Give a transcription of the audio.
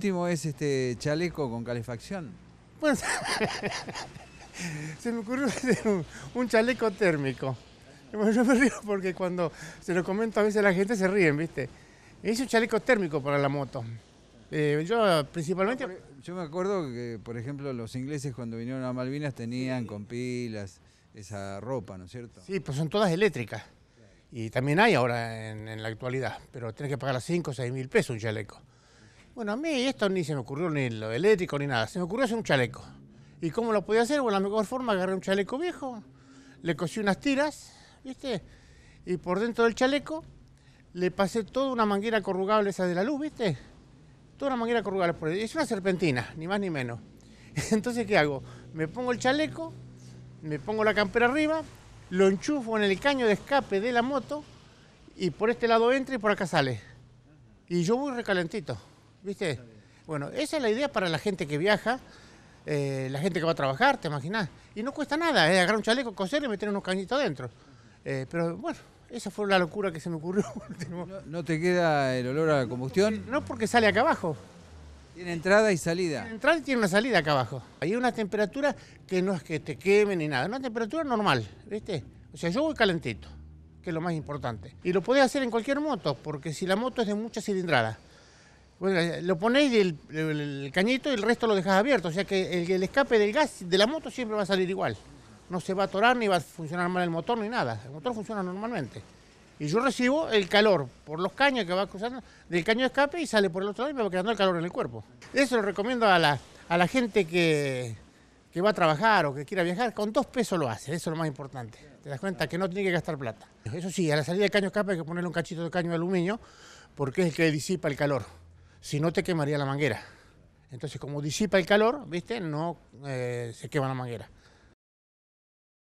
último es este chaleco con calefacción. se me ocurrió hacer un, chaleco térmico. yo me río porque cuando se lo comento a veces la gente se ríen, ¿viste? Es un chaleco térmico para la moto. Eh, yo principalmente... E-, yo me acuerdo que, por ejemplo, los ingleses cuando vinieron a Malvinas tenían con pilas esa ropa, ¿no es cierto? Sí, pues son todas eléctricas. Y también hay ahora en, la actualidad, pero tenés que pagar 5 o 6 mil pesos un chaleco. Bueno, a mí esto ni se me ocurrió ni lo eléctrico ni nada. Se me ocurrió hacer un chaleco. ¿Y cómo lo podía hacer? Bueno, la mejor forma, agarré un chaleco viejo, le cosí unas tiras, ¿viste? Y por dentro del chaleco le pasé toda una manguera corrugable esa de la luz, ¿viste? Toda una manguera corrugable por Es una serpentina, ni más ni menos. Entonces, ¿qué hago? Me pongo el chaleco, me pongo la campera arriba, lo enchufo en el caño de escape de la moto y por este lado entra y por acá sale. Y yo voy recalentito. ¿viste? Bueno, esa es la idea para la gente que viaja, eh, la gente que va a trabajar, te imaginas. Y no cuesta nada, es ¿eh? agarrar un chaleco, coser y meter unos cañitos adentro. Eh, pero bueno, esa fue la locura que se me ocurrió. ¿No, te queda el olor a combustión? No, porque sale acá abajo. Tiene entrada y salida. Tiene entrada y tiene una salida acá abajo. Hay una temperatura que no es que te queme ni nada, una temperatura normal, ¿viste? O sea, yo voy calentito, que es lo más importante. Y lo podés hacer en cualquier moto, porque si la moto es de mucha cilindrada, eh, lo ponéis del el cañito y el resto lo dejás abierto, o sea que el, escape del gas de la moto siempre va a salir igual. No se va a atorar ni va a funcionar mal el motor ni nada. El motor funciona normalmente. Y yo recibo el calor por los caños que va cruzando del caño de escape y sale por el otro lado y me va quedando el calor en el cuerpo. Eso lo recomiendo a la, gente que, que va a trabajar o que quiera viajar, con dos pesos lo hace, eso es lo más importante. Te das cuenta que no tiene que gastar plata. Eso sí, a la salida del caño de escape hay que ponerle un cachito de caño de aluminio porque es el que disipa el calor si no te quemaría la manguera. Entonces, como disipa el calor, ¿viste? No eh, se quema la manguera.